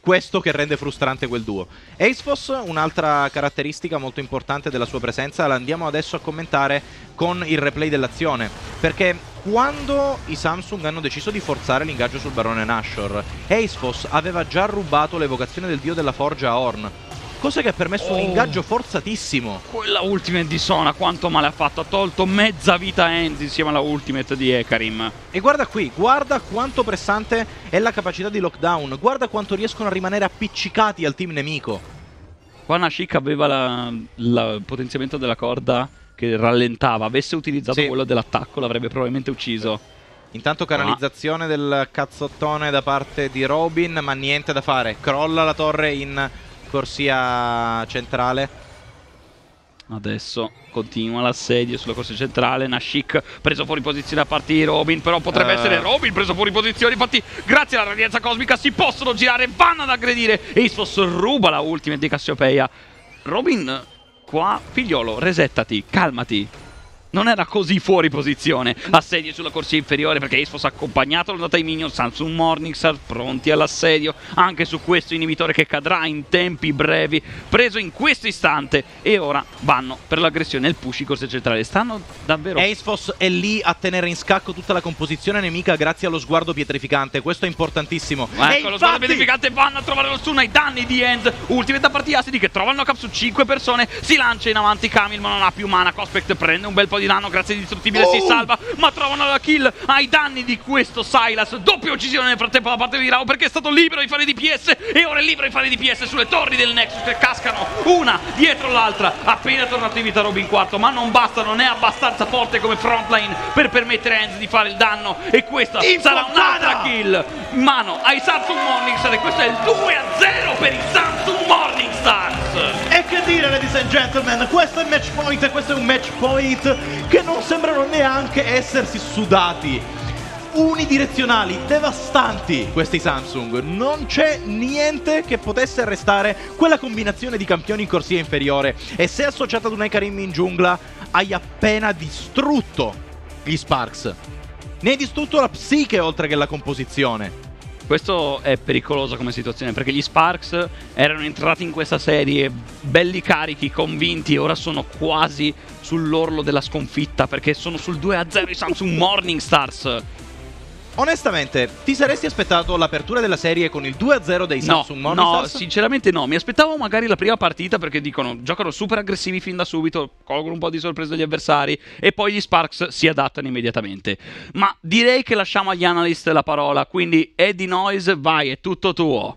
questo che rende frustrante quel duo. Acefos, un'altra caratteristica molto importante della sua presenza, la andiamo adesso a commentare con il replay dell'azione, perché quando i Samsung hanno deciso di forzare l'ingaggio sul barone Nashor, Acefos aveva già rubato l'evocazione del dio della forgia a Horn, cosa che ha permesso oh. un ingaggio forzatissimo. Quella ultimate di Sona, quanto male ha fatto, ha tolto mezza vita a Enz insieme alla ultimate di Ekarim. E guarda qui, guarda quanto pressante è la capacità di lockdown, guarda quanto riescono a rimanere appiccicati al team nemico. Qua Nashik aveva il potenziamento della corda che rallentava, avesse utilizzato sì. quello dell'attacco l'avrebbe probabilmente ucciso. Intanto canalizzazione ah. del cazzottone da parte di Robin, ma niente da fare. Crolla la torre in corsia centrale. Adesso continua l'assedio sulla corsia centrale. Nashik preso fuori posizione a parte di Robin. Però potrebbe uh. essere Robin preso fuori posizione. Infatti, grazie alla radianza cosmica si possono girare. Vanno ad aggredire. Isfos ruba la ultima di Cassiopeia. Robin, qua, figliolo, resettati, calmati non era così fuori posizione. Assedio sulla corsia inferiore perché Isfos ha accompagnato l'andata ai Minions, Samsung Morningstar pronti all'assedio. Anche su questo inibitore che cadrà in tempi brevi, preso in questo istante. E ora vanno per l'aggressione il push in corsia centrale. Stanno davvero... Isfos è lì a tenere in scacco tutta la composizione nemica grazie allo sguardo pietrificante. Questo è importantissimo. ecco, infatti... lo sguardo pietrificante vanno a trovare lo stun ai danni di End. ultime da partita Acidi che trova il knockup su 5 persone. Si lancia in avanti Camil ma non ha più mana. Cospect prende un bel po' po' di danno grazie a distruttibile oh. si salva ma trovano la kill ai danni di questo Silas doppia uccisione nel frattempo da parte di Rao perché è stato libero di fare DPS e ora è libero di fare DPS sulle torri del Nexus che cascano una dietro l'altra appena tornato in vita Robin quarto ma non basta non è abbastanza forte come frontline per permettere a Enz di fare il danno e questa in sarà un'altra kill in mano ai Samsung Morningstar e questo è il 2 a 0 per i Samsung Morning E che dire, ladies and gentlemen, questo è un match point e questo è un match point che non sembrano neanche essersi sudati unidirezionali, devastanti questi Samsung. Non c'è niente che potesse arrestare quella combinazione di campioni in corsia inferiore. E se associata ad un Ekarim in giungla, hai appena distrutto gli Sparks. Ne hai distrutto la psiche oltre che la composizione. Questo è pericoloso come situazione perché gli Sparks erano entrati in questa serie belli carichi, convinti e ora sono quasi sull'orlo della sconfitta perché sono sul 2-0 i Samsung Morningstars onestamente, ti saresti aspettato l'apertura della serie con il 2-0 dei Samsung no, Monitors? No, sinceramente no. Mi aspettavo magari la prima partita perché dicono giocano super aggressivi fin da subito, colgono un po' di sorpresa gli avversari e poi gli Sparks si adattano immediatamente. Ma direi che lasciamo agli analyst la parola, quindi Eddie Noise, vai, è tutto tuo.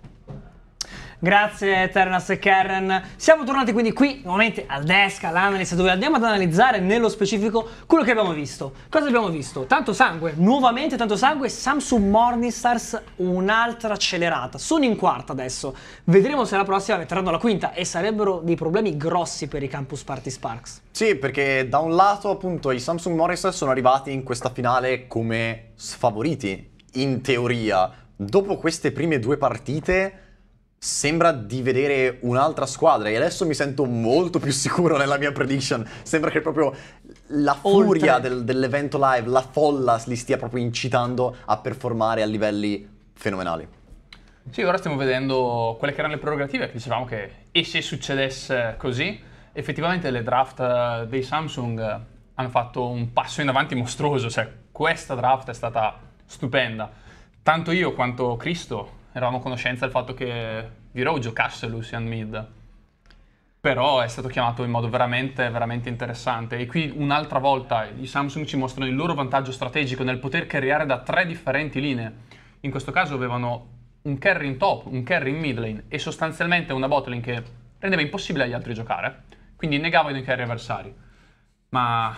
Grazie Eternas e Karen. Siamo tornati quindi qui nuovamente al desk, all'analisi, dove andiamo ad analizzare nello specifico quello che abbiamo visto. Cosa abbiamo visto? Tanto sangue, nuovamente tanto sangue, Samsung Morningstars un'altra accelerata. Sono in quarta adesso. Vedremo se la prossima metteranno la quinta e sarebbero dei problemi grossi per i campus party Sparks. Sì, perché da un lato appunto i Samsung Morningstars sono arrivati in questa finale come sfavoriti, in teoria. Dopo queste prime due partite sembra di vedere un'altra squadra e adesso mi sento molto più sicuro nella mia prediction. Sembra che proprio la furia del, dell'evento live, la folla li stia proprio incitando a performare a livelli fenomenali. Sì, ora stiamo vedendo quelle che erano le prerogative, che dicevamo che e se succedesse così, effettivamente le draft eh, dei Samsung eh, hanno fatto un passo in avanti mostruoso, cioè questa draft è stata stupenda. Tanto io quanto Cristo eravamo a conoscenza del fatto che di giocasse Lucian Mid. Però è stato chiamato in modo veramente, veramente interessante. E qui un'altra volta i Samsung ci mostrano il loro vantaggio strategico nel poter carriare da tre differenti linee. In questo caso avevano un carry in top, un carry in mid lane e sostanzialmente una bottling che rendeva impossibile agli altri giocare. Quindi negavano i carry avversari. Ma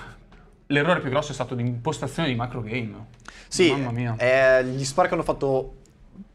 l'errore più grosso è stato l'impostazione di macro game. Sì, Mamma mia. Eh, gli Spark hanno fatto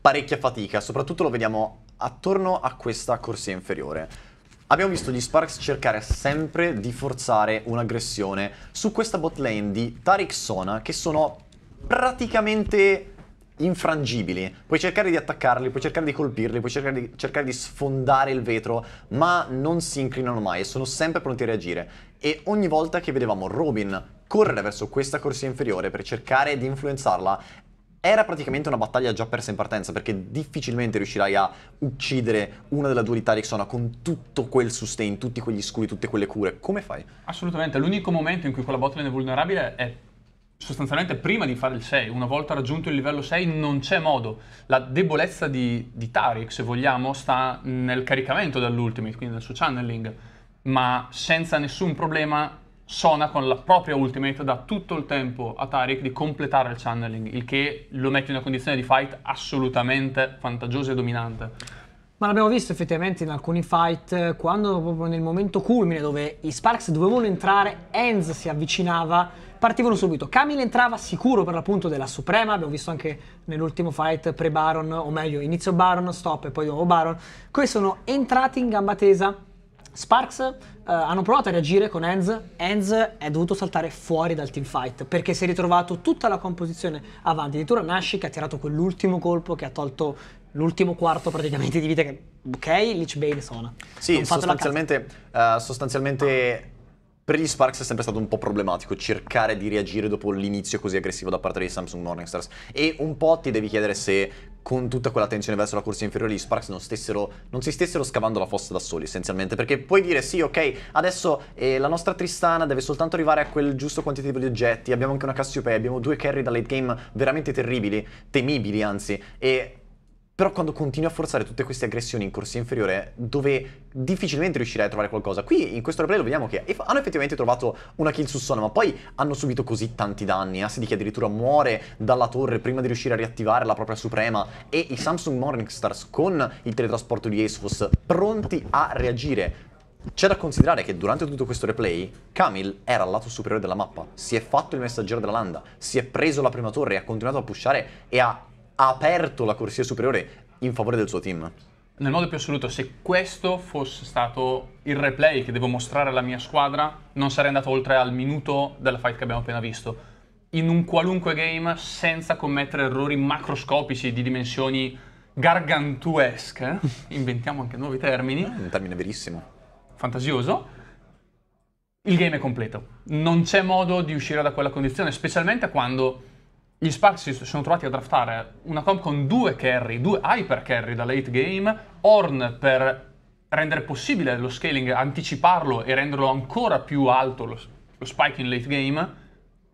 parecchia fatica, soprattutto lo vediamo attorno a questa corsia inferiore. Abbiamo visto gli Sparks cercare sempre di forzare un'aggressione su questa bot lane di Tarik Sona che sono praticamente infrangibili. Puoi cercare di attaccarli, puoi cercare di colpirli, puoi cercare di, cercare di sfondare il vetro, ma non si inclinano mai e sono sempre pronti a reagire. E ogni volta che vedevamo Robin correre verso questa corsia inferiore per cercare di influenzarla, era praticamente una battaglia già persa in partenza perché difficilmente riuscirai a uccidere una della dualità di Xona con tutto quel sustain, tutti quegli scudi, tutte quelle cure. Come fai? Assolutamente, l'unico momento in cui quella botlane è vulnerabile è sostanzialmente prima di fare il 6. Una volta raggiunto il livello 6 non c'è modo. La debolezza di, di Tariq, se vogliamo, sta nel caricamento dell'ultimate, quindi nel suo channeling, ma senza nessun problema Sona con la propria ultimate dà tutto il tempo a Tariq di completare il channeling, il che lo mette in una condizione di fight assolutamente vantaggiosa e dominante. Ma l'abbiamo visto effettivamente in alcuni fight, eh, quando proprio nel momento culmine dove i Sparks dovevano entrare, Enz si avvicinava, partivano subito. Camille entrava sicuro per l'appunto della Suprema, abbiamo visto anche nell'ultimo fight pre-Baron, o meglio inizio Baron, stop e poi nuovo Baron. Questi sono entrati in gamba tesa. Sparks eh, hanno provato a reagire con Enz. Enz è dovuto saltare fuori dal team fight perché si è ritrovato tutta la composizione avanti. Addirittura Nashi che ha tirato quell'ultimo colpo che ha tolto l'ultimo quarto praticamente di vita che ok, Lich Bane suona. Sì, sostanzialmente, uh, sostanzialmente per gli Sparks è sempre stato un po' problematico cercare di reagire dopo l'inizio così aggressivo da parte dei Samsung Morningstars e un po' ti devi chiedere se con tutta quella tensione verso la corsa inferiore, gli Sparks non, stessero, non, si stessero scavando la fossa da soli essenzialmente, perché puoi dire sì, ok, adesso eh, la nostra Tristana deve soltanto arrivare a quel giusto quantitativo di oggetti, abbiamo anche una Cassiopeia, abbiamo due carry da late game veramente terribili, temibili anzi, e però quando continui a forzare tutte queste aggressioni in corsia inferiore, dove difficilmente riuscirai a trovare qualcosa. Qui in questo replay lo vediamo che hanno effettivamente trovato una kill su Sona, ma poi hanno subito così tanti danni. Asidi che addirittura muore dalla torre prima di riuscire a riattivare la propria suprema e i Samsung Morningstars con il teletrasporto di Esfos pronti a reagire. C'è da considerare che durante tutto questo replay Camille era al lato superiore della mappa, si è fatto il messaggero della landa, si è preso la prima torre e ha continuato a pushare e ha ha aperto la corsia superiore in favore del suo team. Nel modo più assoluto, se questo fosse stato il replay che devo mostrare alla mia squadra, non sarei andato oltre al minuto della fight che abbiamo appena visto. In un qualunque game, senza commettere errori macroscopici di dimensioni gargantuesche, <laughs> inventiamo anche nuovi termini. Un termine verissimo. Fantasioso. Il game è completo. Non c'è modo di uscire da quella condizione, specialmente quando gli Sparks si sono trovati a draftare una comp con due carry, due hyper carry da late game, Horn per rendere possibile lo scaling, anticiparlo e renderlo ancora più alto lo, lo spike in late game,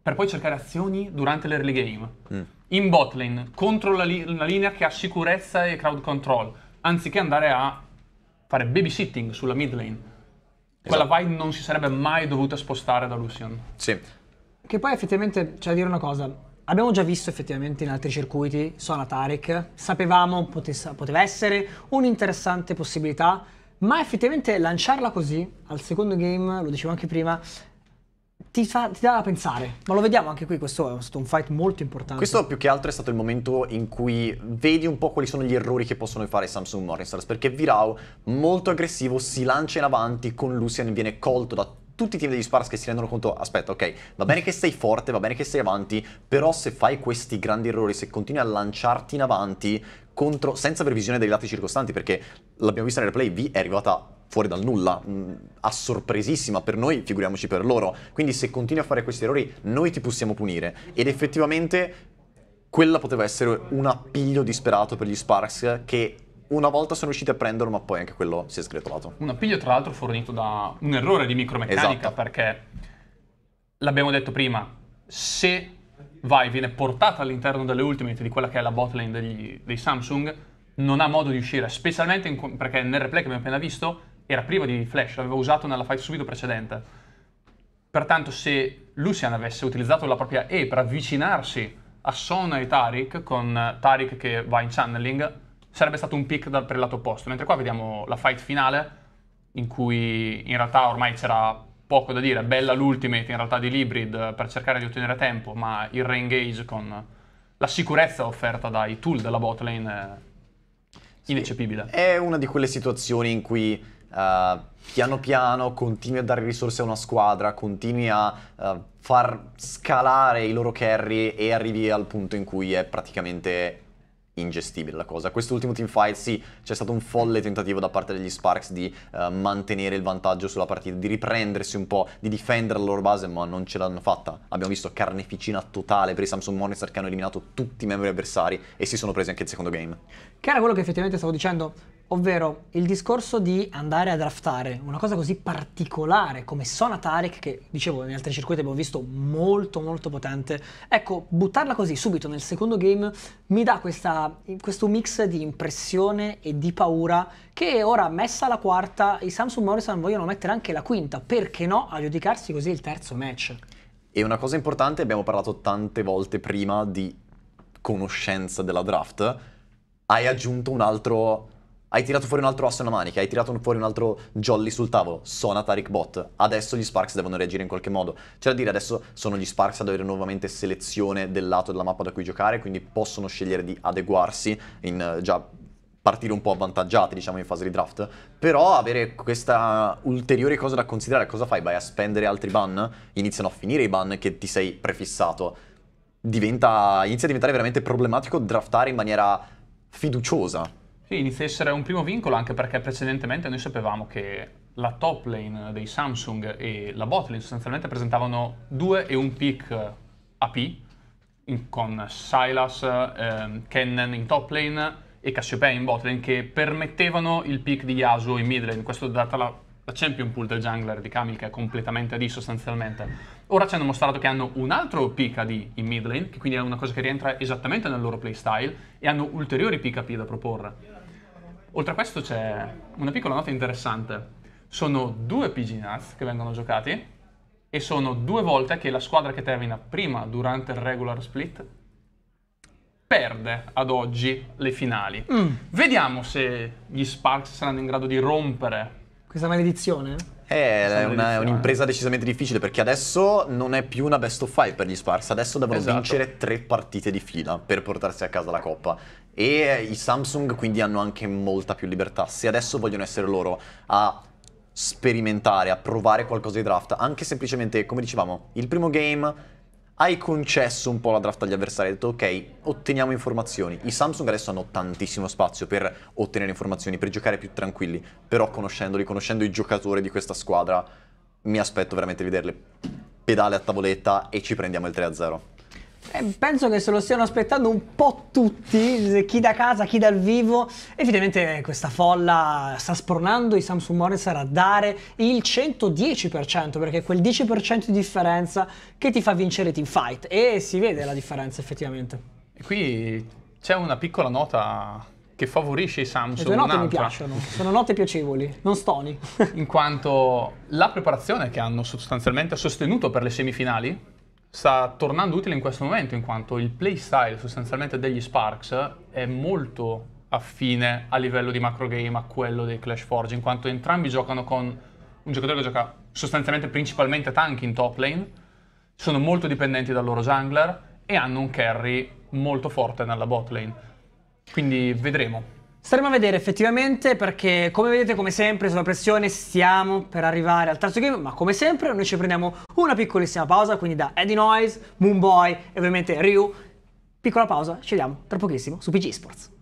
per poi cercare azioni durante l'early game. Mm. In bot lane, contro la, li- la linea che ha sicurezza e crowd control, anziché andare a fare babysitting sulla mid lane. Quella esatto. Vine non si sarebbe mai dovuta spostare da Lucian. Sì. Che poi effettivamente, c'è da dire una cosa, Abbiamo già visto effettivamente in altri circuiti Sona Tarek, sapevamo potesse, poteva essere un'interessante possibilità, ma effettivamente lanciarla così al secondo game, lo dicevo anche prima, ti, fa, ti, dà da pensare. Ma lo vediamo anche qui, questo è stato un fight molto importante. Questo più che altro è stato il momento in cui vedi un po' quali sono gli errori che possono fare Samsung Morningstars, perché Virao, molto aggressivo, si lancia in avanti con Lucian, viene colto da tutti tutti i team degli Sparks che si rendono conto, aspetta, ok, va bene che sei forte, va bene che sei avanti, però se fai questi grandi errori, se continui a lanciarti in avanti contro, senza aver visione dei lati circostanti, perché l'abbiamo vista nel play, V è arrivata fuori dal nulla, mm, a sorpresissima per noi, figuriamoci per loro. Quindi se continui a fare questi errori, noi ti possiamo punire. Ed effettivamente quella poteva essere un appiglio disperato per gli Sparks che una volta sono riusciti a prenderlo, ma poi anche quello si è sgretolato. Un appiglio, tra l'altro, fornito da un errore di micromeccanica, esatto. perché l'abbiamo detto prima, se vai viene portata all'interno delle ultimate di quella che è la botlane degli, dei Samsung, non ha modo di uscire, specialmente in, perché nel replay che abbiamo appena visto era priva di flash, l'aveva usato nella fight subito precedente. Pertanto se Lucian avesse utilizzato la propria E per avvicinarsi a Sona e Tarik, con Tarik che va in channeling, sarebbe stato un pick dal, per il lato opposto. Mentre qua vediamo la fight finale, in cui in realtà ormai c'era poco da dire. Bella l'ultimate in realtà di Librid eh, per cercare di ottenere tempo, ma il re-engage con la sicurezza offerta dai tool della botlane è eh, ineccepibile. Sì, è una di quelle situazioni in cui... Uh, piano piano continui a dare risorse a una squadra, continui a uh, far scalare i loro carry e arrivi al punto in cui è praticamente ingestibile la cosa. Quest'ultimo teamfight sì, c'è stato un folle tentativo da parte degli Sparks di uh, mantenere il vantaggio sulla partita, di riprendersi un po', di difendere la loro base, ma non ce l'hanno fatta. Abbiamo visto carneficina totale per i Samsung Monster che hanno eliminato tutti i membri avversari e si sono presi anche il secondo game. Che era quello che effettivamente stavo dicendo, Ovvero il discorso di andare a draftare una cosa così particolare come Sona Tarek, che dicevo negli altri circuiti abbiamo visto molto molto potente, ecco, buttarla così subito nel secondo game mi dà questa, questo mix di impressione e di paura che ora messa la quarta i Samsung Morrison vogliono mettere anche la quinta, perché no, a giudicarsi così il terzo match. E una cosa importante, abbiamo parlato tante volte prima di conoscenza della draft, hai aggiunto un altro hai tirato fuori un altro asso nella manica, hai tirato fuori un altro jolly sul tavolo, suona Tariq Bot. Adesso gli Sparks devono reagire in qualche modo. Cioè da dire, adesso sono gli Sparks ad avere nuovamente selezione del lato della mappa da cui giocare, quindi possono scegliere di adeguarsi in eh, già partire un po' avvantaggiati, diciamo, in fase di draft. Però avere questa ulteriore cosa da considerare, cosa fai? Vai a spendere altri ban? Iniziano a finire i ban che ti sei prefissato. Diventa, inizia a diventare veramente problematico draftare in maniera fiduciosa. Sì, inizia a essere un primo vincolo anche perché precedentemente noi sapevamo che la top lane dei Samsung e la bot lane sostanzialmente presentavano due e un pick AP in, con Silas, eh, Kennen in top lane e Cassiopeia in bot lane che permettevano il pick di Yasuo in mid lane, questo data la, la champion pool del jungler di Kamil che è completamente AD sostanzialmente. Ora ci hanno mostrato che hanno un altro pick AD in mid lane, che quindi è una cosa che rientra esattamente nel loro playstyle, e hanno ulteriori pick AP da proporre. Oltre a questo c'è una piccola nota interessante. Sono due PG Nuts che vengono giocati e sono due volte che la squadra che termina prima durante il regular split perde ad oggi le finali. Mm. Vediamo se gli Sparks saranno in grado di rompere questa maledizione? Eh, è, una, è, un'impresa decisamente difficile perché adesso non è più una best of five per gli Sparks, adesso devono esatto. vincere tre partite di fila per portarsi a casa la coppa. E eh, i Samsung quindi hanno anche molta più libertà. Se adesso vogliono essere loro a sperimentare, a provare qualcosa di draft, anche semplicemente, come dicevamo, il primo game hai concesso un po' la draft agli avversari, hai detto ok, otteniamo informazioni. I Samsung adesso hanno tantissimo spazio per ottenere informazioni, per giocare più tranquilli, però conoscendoli, conoscendo i giocatori di questa squadra, mi aspetto veramente di vederli pedale a tavoletta e ci prendiamo il 3-0. Eh, penso che se lo stiano aspettando un po' tutti, chi da casa, chi dal vivo. Evidentemente questa folla sta spornando i Samsung Monitor a dare il 110%, perché è quel 10% di differenza che ti fa vincere i team fight. E si vede la differenza effettivamente. E qui c'è una piccola nota che favorisce i Samsung. Le note mi piacciono, sono note piacevoli, non stoni. In quanto la preparazione che hanno sostanzialmente sostenuto per le semifinali sta tornando utile in questo momento in quanto il playstyle sostanzialmente degli Sparks è molto affine a livello di macro game a quello dei Clash Forge in quanto entrambi giocano con un giocatore che gioca sostanzialmente principalmente tank in top lane sono molto dipendenti dal loro jungler e hanno un carry molto forte nella bot lane quindi vedremo Staremo a vedere effettivamente perché come vedete come sempre sulla pressione stiamo per arrivare al terzo game ma come sempre noi ci prendiamo una piccolissima pausa quindi da Eddie Noise, Moonboy e ovviamente Ryu piccola pausa ci vediamo tra pochissimo su PG Sports